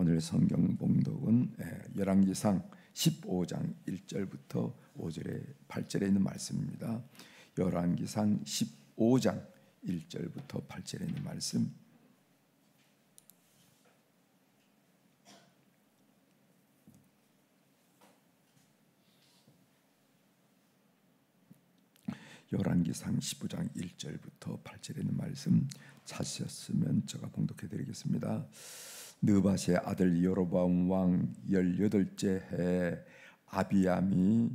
오늘 성경 봉독은 예, 열왕기상 15장 1절부터 5절에 8절에 있는 말씀입니다. 열왕기상 15장 1절부터 8절에 있는 말씀. 열왕기상 15장 1절부터 8절에 있는 말씀 찾으셨으면 제가 봉독해 드리겠습니다. 느바세 아들 여로보암 왕 18째 해 아비암이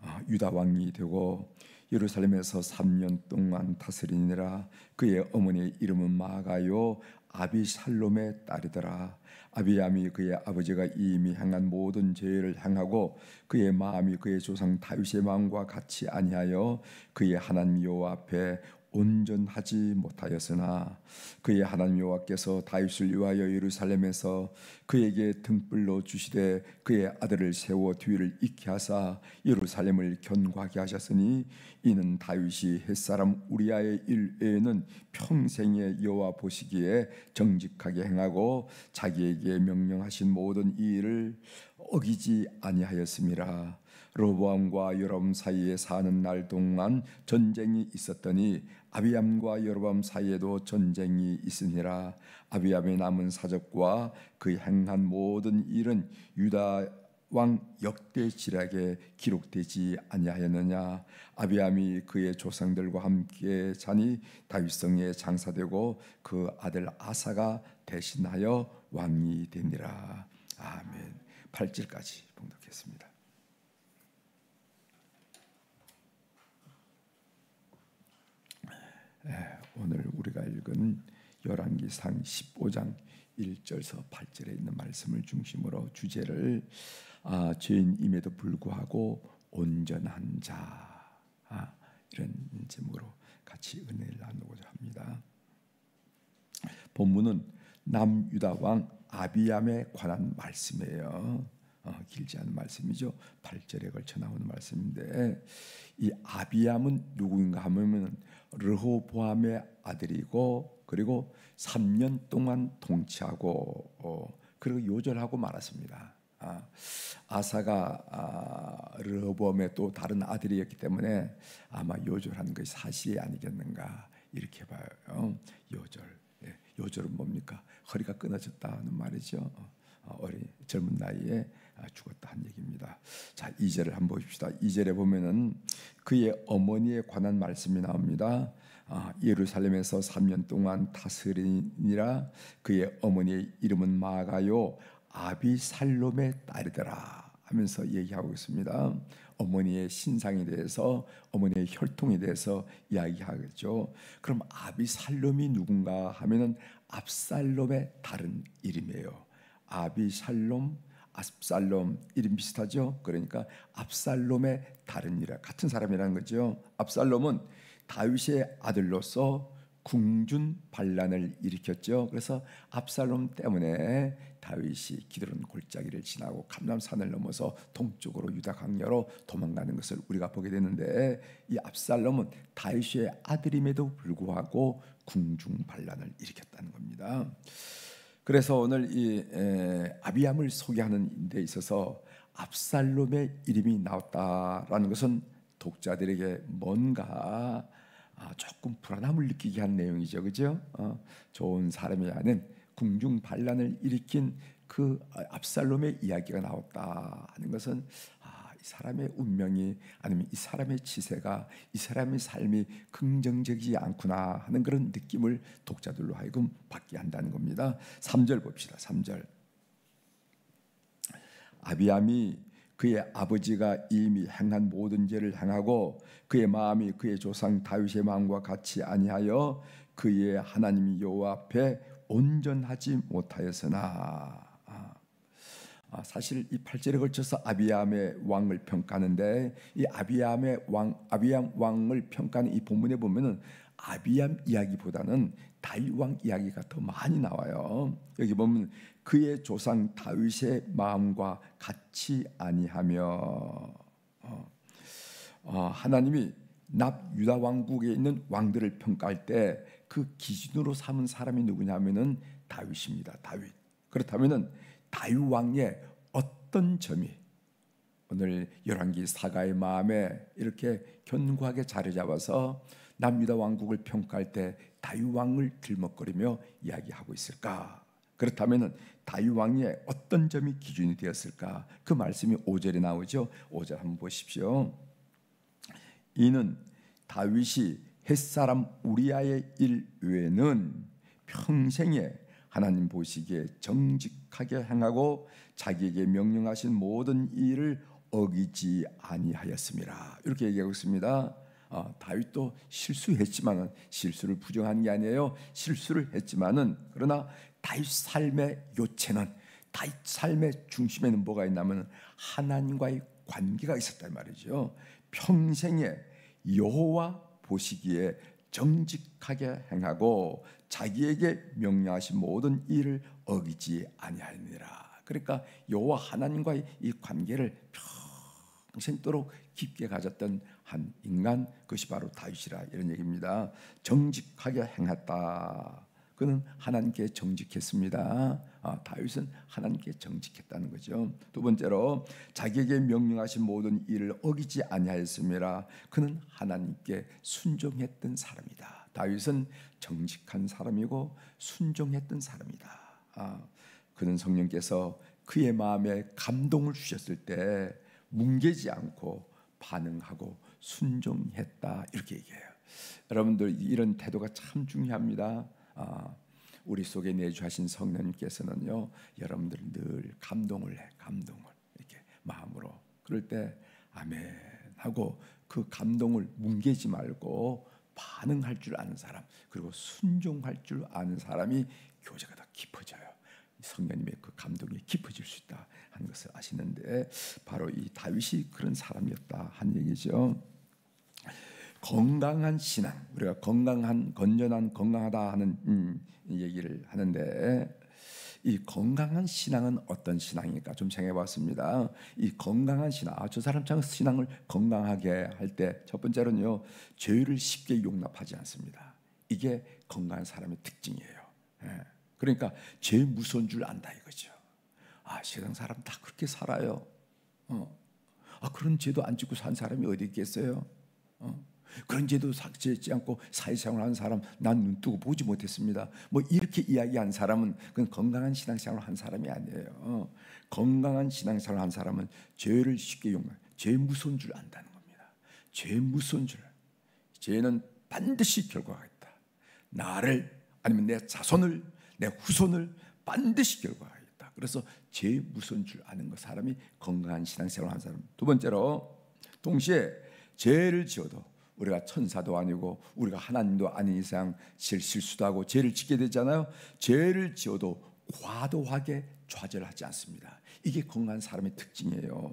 아, 유다 왕이 되고 예루살렘에서 3년 동안 다스리니라 그의 어머니의 이름은 마가요 아비살롬의 딸이더라 아비암이 그의 아버지가 이미 향한 모든 죄를 향하고 그의 마음이 그의 조상 다윗의 마음과 같이 아니하여 그의 하나님 여호와 앞에 온전하지 못하였으나 그의 하나님 여호와께서 다윗을 위하여 예루살렘에서 그에게 등불로 주시되 그의 아들을 세워 뒤를 익게 하사 예루살렘을 견고하게 하셨으니 이는 다윗이 햇사람 우리아의 일 외에는 평생에 여호와 보시기에 정직하게 행하고 자기에게 명령하신 모든 이 일을 어기지 아니하였음이라 로보암과 여럼 사이에 사는 날 동안 전쟁이 있었더니 아비암과 여로밤 사이에도 전쟁이 있으니라 아비암의 남은 사적과 그 행한 모든 일은 유다 왕 역대지략에 기록되지 아니하였느냐 아비암이 그의 조상들과 함께 자니 다윗성에 장사되고 그 아들 아사가 대신하여 왕이 되니라 아멘 8절까지 봉독했습니다 예, 오늘 우리가 읽은 열왕기상 15장 1절서 8절에 있는 말씀을 중심으로 주제를 아, 죄인임에도 불구하고 온전한 자 아, 이런 제목으로 같이 은혜를 나누고자 합니다. 본문은 남유다 왕 아비암에 관한 말씀이에요. 어, 길지 않은 말씀이죠. 8절에 걸쳐 나오는 말씀인데 이 아비암은 누구인가 하면 르호보암의 아들이고 그리고 3년 동안 통치하고 어, 그리고 요절하고 말았습니다. 아, 아사가 아, 르호보암의 또 다른 아들이었기 때문에 아마 요절한 것이 사실이 아니겠는가 이렇게 봐요. 어, 요절. 예, 요절은 뭡니까? 허리가 끊어졌다는 말이죠. 어, 어, 어린 젊은 나이에 아, 죽었다 한 얘기입니다. 자, 이절을 한번 봅시다. 이절에 보면은 그의 어머니에 관한 말씀이 나옵니다. 아, 예루살렘에서 3년 동안 다스리니라 그의 어머니의 이름은 마가요 아비살롬의 딸이더라 하면서 얘기하고 있습니다. 어머니의 신상에 대해서 어머니의 혈통에 대해서 이야기하겠죠. 그럼 아비살롬이 누군가 하면은 압살롬의 다른 이름이에요. 아비살롬 압살롬 이름 비슷하죠? 그러니까 압살롬의 다른이라 같은 사람이라는 거죠. 압살롬은 다윗의 아들로서 궁준 반란을 일으켰죠. 그래서 압살롬 때문에 다윗이 기드론 골짜기를 지나고 감람산을 넘어서 동쪽으로 유다 강녀로 도망가는 것을 우리가 보게 되는데 이 압살롬은 다윗의 아들임에도 불구하고 궁중 반란을 일으켰다는 겁니다. 그래서 오늘 이 에, 아비암을 소개하는 데 있어서 압살롬의 이름이 나왔다라는 것은 독자들에게 뭔가 아, 조금 불안함을 느끼게 한 내용이죠, 그죠? 어, 좋은 사람이 아닌 궁중 반란을 일으킨 그 압살롬의 이야기가 나왔다 하는 것은 사람의 운명이 아니면 이 사람의 지세가이 사람의 삶이 긍정적이지 않구나 하는 그런 느낌을 독자들로 하여금 받게 한다는 겁니다. 3절 봅시다. 3절. 아비암이 그의 아버지가 이미 행한 모든 죄를 행하고 그의 마음이 그의 조상 다윗의 마음과 같이 아니하여 그의 하나님 여호와 앞에 온전하지 못하였으나 아, 사실 이 8절에 걸쳐서 아비암의 왕을 평가하는데 이 아비암의 왕 아비암 왕을 평가하는 이 본문에 보면은 아비암 이야기보다는 다윗 왕 이야기가 더 많이 나와요. 여기 보면 그의 조상 다윗의 마음과 같이 아니하며 어, 어, 하나님이 납 유다 왕국에 있는 왕들을 평가할 때 그 기준으로 삼은 사람이 누구냐면은 다윗입니다. 다윗. 그렇다면은 다윗 왕의 어떤 점이 오늘 열왕기 사가의 마음에 이렇게 견고하게 자리 잡아서 남유다 왕국을 평가할 때 다윗 왕을 들먹거리며 이야기하고 있을까? 그렇다면은 다윗 왕의 어떤 점이 기준이 되었을까? 그 말씀이 5절에 나오죠. 5절 한번 보십시오. 이는 다윗이 햇사람 우리아의 일 외에는 평생에 하나님 보시기에 정직하게 행하고 자기에게 명령하신 모든 일을 어기지 아니하였습니다. 이렇게 얘기하고 있습니다. 아, 다윗도 실수했지만은 실수를 부정한 게 아니에요. 실수를 했지만은 그러나 다윗 삶의 요체는 다윗 삶의 중심에는 뭐가 있냐면 하나님과의 관계가 있었단 말이죠. 평생에 여호와 보시기에 정직하게 행하고 자기에게 명령하신 모든 일을 어기지 아니하니라. 그러니까 여호와 하나님과의 이 관계를 평생도록 깊게 가졌던 한 인간 그것이 바로 다윗이라 이런 얘기입니다. 정직하게 행했다. 그는 하나님께 정직했습니다. 아, 다윗은 하나님께 정직했다는 거죠. 두 번째로 자기에게 명령하신 모든 일을 어기지 아니하였음이라 그는 하나님께 순종했던 사람이다. 다윗은 정직한 사람이고 순종했던 사람이다. 아, 그는 성령께서 그의 마음에 감동을 주셨을 때 뭉개지 않고 반응하고 순종했다 이렇게 얘기해요. 여러분들 이런 태도가 참 중요합니다. 어, 우리 속에 내주하신 성령님께서는요 여러분들 늘 감동을 해 감동을 이렇게 마음으로 그럴 때 아멘 하고 그 감동을 뭉개지 말고 반응할 줄 아는 사람 그리고 순종할 줄 아는 사람이 교제가 더 깊어져요. 성령님의 그 감동이 깊어질 수 있다 하는 것을 아시는데 바로 이 다윗이 그런 사람이었다 한 얘기죠. 건강한 신앙, 우리가 건강한 건전한 건강하다 하는 음, 얘기를 하는데 이 건강한 신앙은 어떤 신앙일까 좀 생각해봤습니다. 이 건강한 신앙, 아, 저 사람 참 신앙을 건강하게 할 때 첫 번째로는요 죄를 쉽게 용납하지 않습니다. 이게 건강한 사람의 특징이에요. 예. 그러니까 죄 무서운 줄 안다 이거죠. 아 세상 사람 다 그렇게 살아요. 어. 아 그런 죄도 안 짓고 산 사람이 어디 있겠어요? 어. 그런지도 삭제지 않고 사회생활 하는 사람 난 눈 뜨고 보지 못했습니다. 뭐 이렇게 이야기한 사람은 그건 건강한 신앙생활 한 사람이 아니에요. 건강한 신앙생활 한 사람은 죄를 쉽게 용납, 죄 무서운 줄 안다는 겁니다. 죄 무서운 줄, 죄는 반드시 결과가 있다. 나를 아니면 내 자손을, 내 후손을 반드시 결과가 있다. 그래서 죄 무서운 줄 아는 거 그 사람이 건강한 신앙생활 한 사람. 두 번째로 동시에 죄를 지어도 우리가 천사도 아니고 우리가 하나님도 아닌 이상 실수도 하고 죄를 짓게 되잖아요. 죄를 지어도 과도하게 좌절하지 않습니다. 이게 건강한 사람의 특징이에요.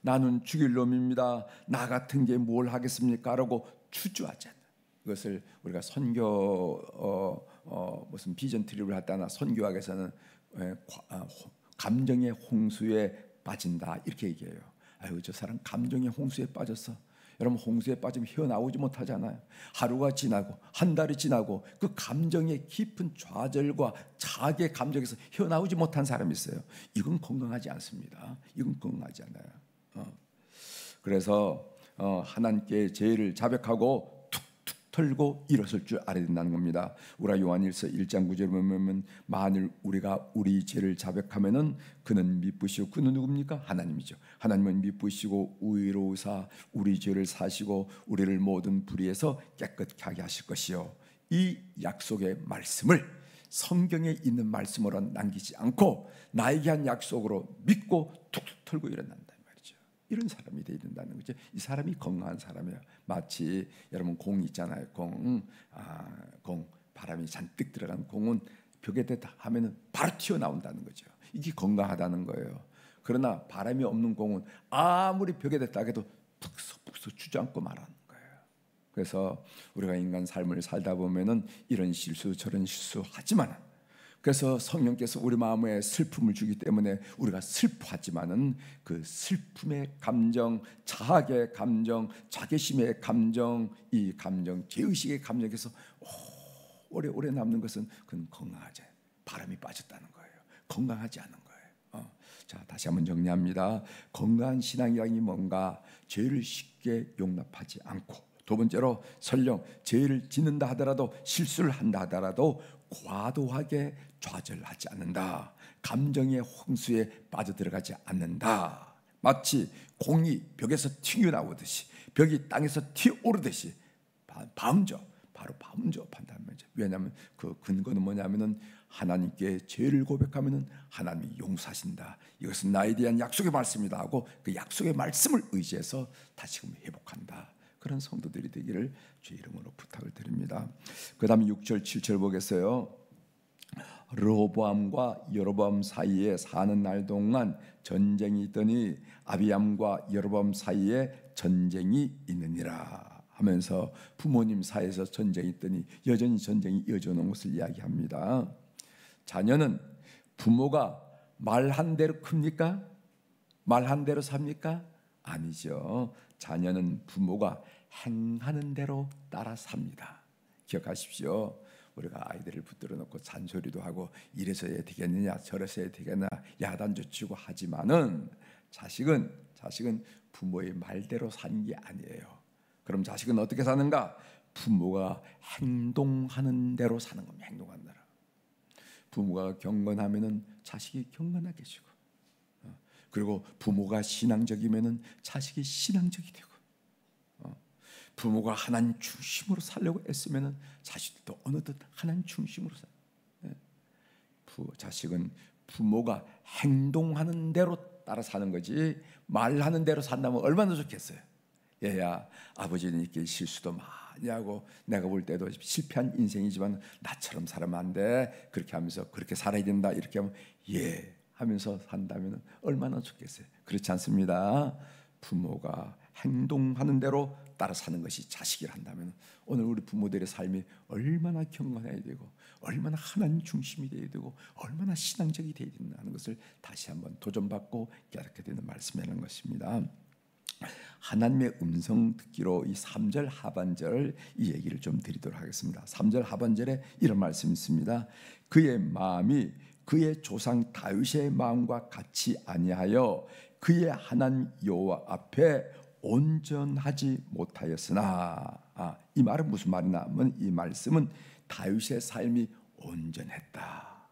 나는 죽일 놈입니다. 나 같은 게 뭘 하겠습니까? 라고 추주하지 않는 이것을 우리가 선교 어, 어, 무슨 비전 트립을 하다나 선교학에서는 에, 예, 과, 호, 아, 감정의 홍수에 빠진다 이렇게 얘기해요. 아유 저 사람 감정의 홍수에 빠졌어. 여러분 홍수에 빠지면 헤어나오지 못하잖아요. 하루가 지나고 한 달이 지나고 그 감정의 깊은 좌절과 자괴 감정에서 헤어나오지 못한 사람이 있어요. 이건 건강하지 않습니다. 이건 건강하지 않아요. 어. 그래서 어, 하나님께 죄를 자백하고 털고 일어설 줄 알아야 된다는 겁니다. 우라 요한일서 1장 9절에 보면 만일 우리가 우리 죄를 자백하면은 그는 미쁘시고 그는 누굽니까? 하나님이죠. 하나님은 미쁘시고 의로우사 우리 죄를 사시고 우리를 모든 불의에서 깨끗하게 하실 것이요. 이 약속의 말씀을 성경에 있는 말씀으로 남기지 않고 나에게 한 약속으로 믿고 툭툭 털고 일어난다. 이런 사람이 돼야 된다는 거죠. 이 사람이 건강한 사람이에요. 마치 여러분 공 있잖아요. 공, 아, 공 바람이 잔뜩 들어간 공은 벽에 대다 하면은 바로 튀어 나온다는 거죠. 이게 건강하다는 거예요. 그러나 바람이 없는 공은 아무리 벽에 대다 해도 푹서푹서 주저앉고 말하는 거예요. 그래서 우리가 인간 삶을 살다 보면은 이런 실수 저런 실수 하지만 그래서 성령께서 우리 마음에 슬픔을 주기 때문에 우리가 슬퍼하지만은 그 슬픔의 감정, 자학의 감정, 자괴심의 감정, 이 감정, 죄의식의 감정에서 오래오래 남는 것은 그건 건강하지 바람이 빠졌다는 거예요. 건강하지 않은 거예요. 어. 자 다시 한번 정리합니다. 건강한 신앙이란게 뭔가 죄를 쉽게 용납하지 않고 두 번째로 설령 죄를 짓는다 하더라도 실수를 한다 하더라도 과도하게 좌절하지 않는다. 감정의 홍수에 빠져들어가지 않는다. 마치 공이 벽에서 튀어나오듯이 벽이 땅에서 튀어오르듯이 바죠 바로 바음접한다 왜냐하면 그 근거는 뭐냐면은 하나님께 죄를 고백하면은 하나님이 용서하신다. 이것은 나에 대한 약속의 말씀이다 하고 그 약속의 말씀을 의지해서 다시금 회복한다. 그런 성도들이 되기를 주 이름으로 부탁을 드립니다. 그 다음 6절, 7절 보겠어요. 르호보암과 여로밤 사이에 사는 날 동안 전쟁이 있더니 아비암과 여로밤 사이에 전쟁이 있느니라 하면서 부모님 사이에서 전쟁이 있더니 여전히 전쟁이 이어져오는 것을 이야기합니다. 자녀는 부모가 말한 대로 큽니까? 말한 대로 삽니까? 아니죠. 자녀는 부모가 행하는 대로 따라 삽니다. 기억하십시오. 우리가 아이들을 붙들어 놓고 잔소리도 하고 이래서 해야 되겠느냐 저래서 야 되겠나 야단조 치고 하지만은 자식은 자식은 부모의 말대로 사는 게 아니에요. 그럼 자식은 어떻게 사는가? 부모가 행동하는 대로 사는 겁니다. 행동하는 대로. 부모가 경건하면은 자식이 경건하게 지고 어, 그리고 부모가 신앙적이면은 자식이 신앙적이 되고 부모가 하나님 중심으로 살려고 애쓰면 자식들도 어느덧 하나님 중심으로 살. 네. 부, 자식은 부모가 행동하는 대로 따라 사는 거지 말하는 대로 산다면 얼마나 좋겠어요. 얘야 아버지는 이 실수도 많이 하고 내가 볼 때도 실패한 인생이지만 나처럼 살아면 안 돼. 그렇게 하면서 그렇게 살아야 된다. 이렇게 하면 예 하면서 산다면 얼마나 좋겠어요. 그렇지 않습니다. 부모가 행동하는 대로 따라 사는 것이 자식이라 한다면 오늘 우리 부모들의 삶이 얼마나 경건해야 되고 얼마나 하나님 중심이 되어야 되고 얼마나 신앙적이 되어야 된다는 것을 다시 한번 도전받고 깨닫게 되는 말씀이라는 것입니다. 하나님의 음성 듣기로 이 3절 하반절 이 얘기를 좀 드리도록 하겠습니다. 3절 하반절에 이런 말씀이 있습니다. 그의 마음이 그의 조상 다윗의 마음과 같이 아니하여 그의 하나님 여호와 앞에 온전하지 못하였으나 아, 이 말은 무슨 말이냐 하 면이 말씀은 다윗의 삶이 온전했다.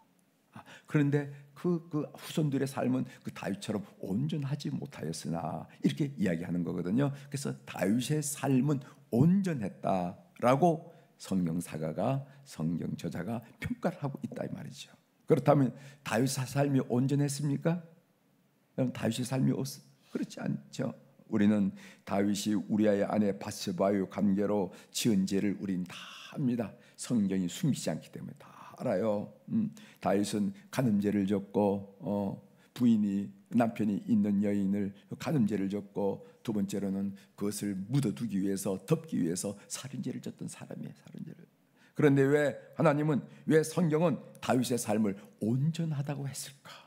아, 그런데 그, 그 후손들의 삶은 그 다윗처럼 온전하지 못하였으나 이렇게 이야기하는 거거든요. 그래서 다윗의 삶은 온전했다라고 성경사가가 성경 저자가 평가를 하고 있다 이 말이죠. 그렇다면 다윗의 삶이 온전했습니까? 다윗의 삶이 없 그렇지 않죠. 우리는 다윗이 우리아의 아내 바스바의 관계로 지은 죄를 우린 다 압니다. 성경이 숨기지 않기 때문에 다 알아요. 음, 다윗은 간음죄를 졌고 어, 부인이 남편이 있는 여인을 간음죄를 졌고 두 번째로는 그것을 묻어두기 위해서 덮기 위해서 살인죄를 졌던 사람이에요. 살인죄를. 그런데 왜 하나님은 왜 성경은 다윗의 삶을 온전하다고 했을까?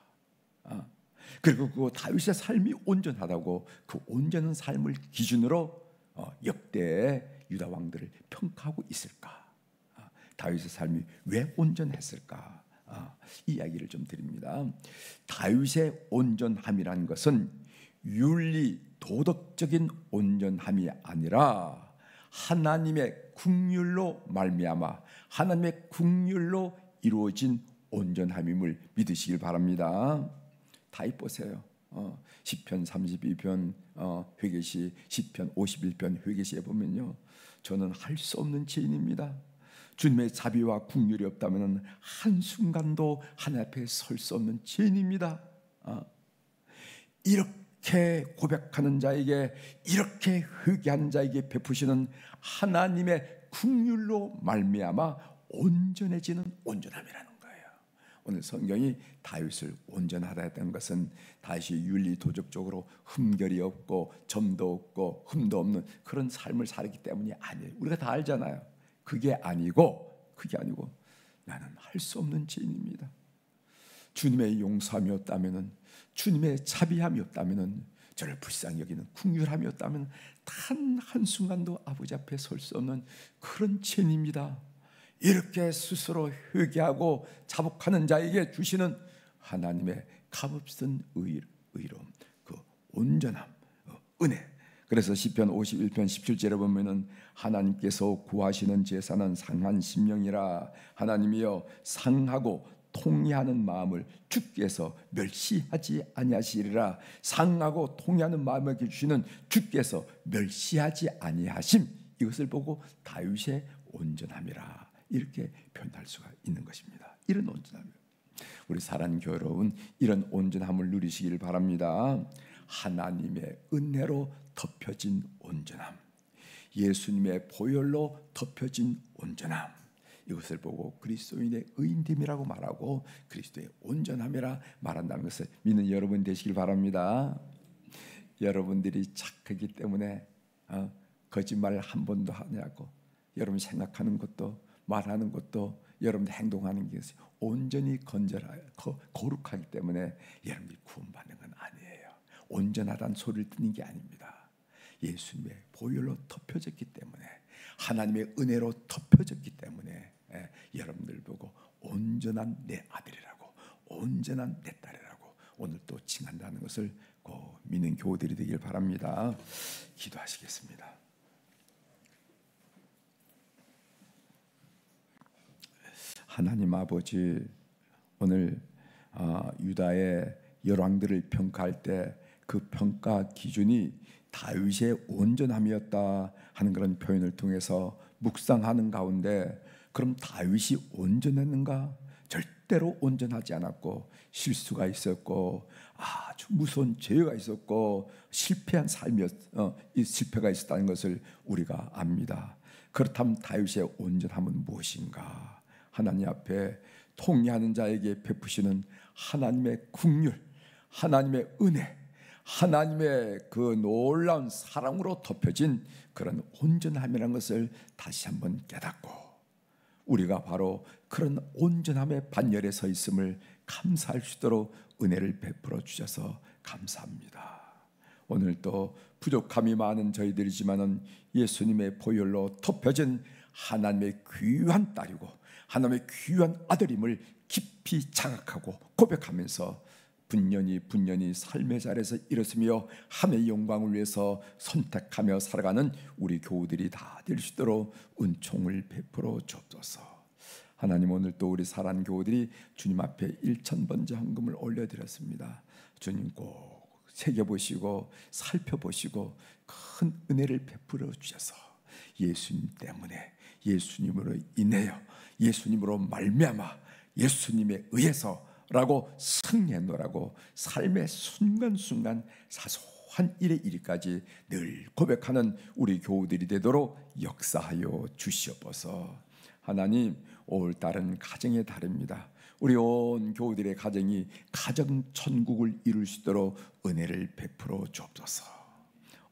그리고 그 다윗의 삶이 온전하다고 그 온전한 삶을 기준으로 어, 역대 유다 왕들을 평가하고 있을까? 아, 다윗의 삶이 왜 온전했을까? 아, 이 이야기를 좀 드립니다. 다윗의 온전함이란 것은 윤리 도덕적인 온전함이 아니라 하나님의 국률로 말미암아 하나님의 국률로 이루어진 온전함임을 믿으시길 바랍니다. 다이뻐세요 어, 10편 32편 어, 회계시 10편 51편 회계시에 보면요. 저는 할 수 없는 죄인입니다. 주님의 자비와 국률이 없다면 한순간도 하나 앞에 설 수 없는 죄인입니다. 어, 이렇게 고백하는 자에게 이렇게 회개하는 자에게 베푸시는 하나님의 국률로 말미암아 온전해지는 온전함이라는 오늘 성경이 다윗을 온전하다 했던 것은 다시 윤리 도적적으로 흠결이 없고 점도 없고 흠도 없는 그런 삶을 살기 때문이 아니에요. 우리가 다 알잖아요. 그게 아니고 그게 아니고 나는 할 수 없는 죄인입니다. 주님의 용서함이 없다면은 주님의 자비함이 없다면은 저를 불쌍히 여기는 궁휼함이 없다면 단 한순간도 아버지 앞에 설 수 없는 그런 죄인입니다. 이렇게 스스로 회개하고 자복하는 자에게 주시는 하나님의 값없은 의로움, 그 온전함, 어, 은혜. 그래서 시편 51편 17절에 보면은 하나님께서 구하시는 제사는 상한 심령이라 하나님이여 상하고 통해하는 마음을 주께서 멸시하지 아니하시리라 상하고 통해하는 마음을 주시는 주께서 멸시하지 아니하심 이것을 보고 다윗의 온전함이라 이렇게 표현할 수가 있는 것입니다. 이런 온전함. 우리 사랑 교로운 이런 온전함을 누리시길 바랍니다. 하나님의 은혜로 덮여진 온전함. 예수님의 보혈로 덮여진 온전함. 이것을 보고 그리스도인의 의인됨이라고 말하고 그리스도의 온전함이라 말한다는 것을 믿는 여러분 되시길 바랍니다. 여러분들이 착하기 때문에 어, 거짓말 한 번도 하냐고 여러분 생각하는 것도 말하는 것도 여러분들 행동하는 것이 온전히 건절하 거, 거룩하기 때문에 여러분들이 구원받는 건 아니에요. 온전하다는 소리를 듣는 게 아닙니다. 예수님의 보혈로 덮여졌기 때문에 하나님의 은혜로 덮여졌기 때문에 예, 여러분들 보고 온전한 내 아들이라고 온전한 내 딸이라고 오늘 또 칭한다는 것을 믿는 교우들이 되길 바랍니다. 기도하시겠습니다. 하나님 아버지 오늘 아, 유다의 열왕들을 평가할 때 그 평가 기준이 다윗의 온전함이었다 하는 그런 표현을 통해서 묵상하는 가운데 그럼 다윗이 온전했는가? 절대로 온전하지 않았고 실수가 있었고 아주 무서운 죄가 있었고 실패한 삶이었 어, 이 실패가 있었다는 것을 우리가 압니다. 그렇다면 다윗의 온전함은 무엇인가? 하나님 앞에 통리하는 자에게 베푸시는 하나님의 국률, 하나님의 은혜, 하나님의 그 놀라운 사랑으로 덮여진 그런 온전함이라는 것을 다시 한번 깨닫고 우리가 바로 그런 온전함의 반열에 서 있음을 감사할 수 있도록 은혜를 베풀어 주셔서 감사합니다. 오늘 또 부족함이 많은 저희들이지만은 예수님의 보혈로 덮여진 하나님의 귀한 딸이고 하나님의 귀한 아들임을 깊이 자각하고 고백하면서 분년히분년히 삶의 자리에서 일었으며 함의 영광을 위해서 선택하며 살아가는 우리 교우들이 다 될 수 있도록 은총을 베풀어 주옵소서. 하나님 오늘 또 우리 사랑 교우들이 주님 앞에 1천 번째 헌금을 올려드렸습니다. 주님 꼭 새겨보시고 살펴보시고 큰 은혜를 베풀어 주셔서 예수님 때문에 예수님으로 인하요 예수님으로 말미암아 예수님에 의해서라고 승리했노라고 삶의 순간순간 사소한 일의일까지늘 고백하는 우리 교우들이 되도록 역사하여 주시옵소서. 하나님 올 달은 가정의 달입니다. 우리 온 교우들의 가정이 가정 천국을 이룰 수 있도록 은혜를 베풀어 주옵소서.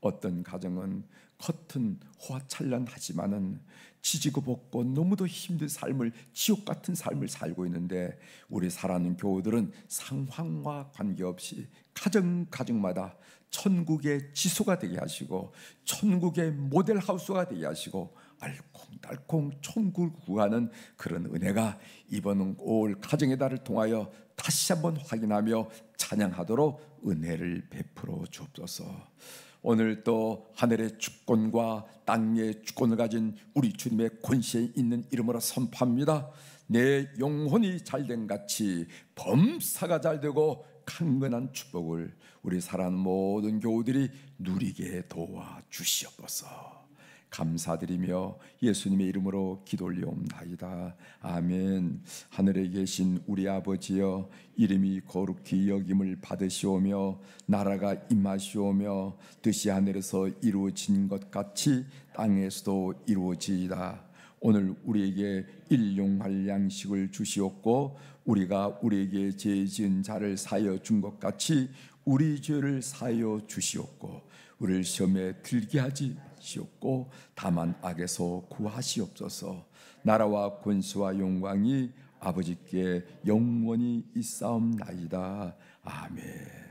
어떤 가정은 커튼 호화찬란하지만은 지지고 볶고 너무도 힘든 삶을 지옥 같은 삶을 살고 있는데 우리 사랑하는 교우들은 상황과 관계없이 가정 가정마다 천국의 지소가 되게 하시고 천국의 모델 하우스가 되게 하시고 알콩달콩 천국을 구하는 그런 은혜가 이번 5월 가정의 달을 통하여 다시 한번 확인하며 찬양하도록 은혜를 베풀어 주옵소서. 오늘 또 하늘의 주권과 땅의 주권을 가진 우리 주님의 권세에 있는 이름으로 선포합니다. 내 영혼이 잘된 같이 범사가 잘되고 강건한 축복을 우리 사랑하는 모든 교우들이 누리게 도와 주시옵소서. 감사드리며 예수님의 이름으로 기도 올리옵나이다. 아멘. 하늘에 계신 우리 아버지여 이름이 거룩히 여김을 받으시오며 나라가 임하시오며 뜻이 하늘에서 이루어진 것 같이 땅에서도 이루어지이다. 오늘 우리에게 일용할 양식을 주시옵고 우리가 우리에게 죄 지은 자를 사여 준 것 같이 우리 죄를 사여 주시옵고 우리를 시험에 들게 하지 마시옵고 다만 악에서 구하시옵소서. 나라와 권수와 영광이 아버지께 영원히 있사옵나이다. 아멘.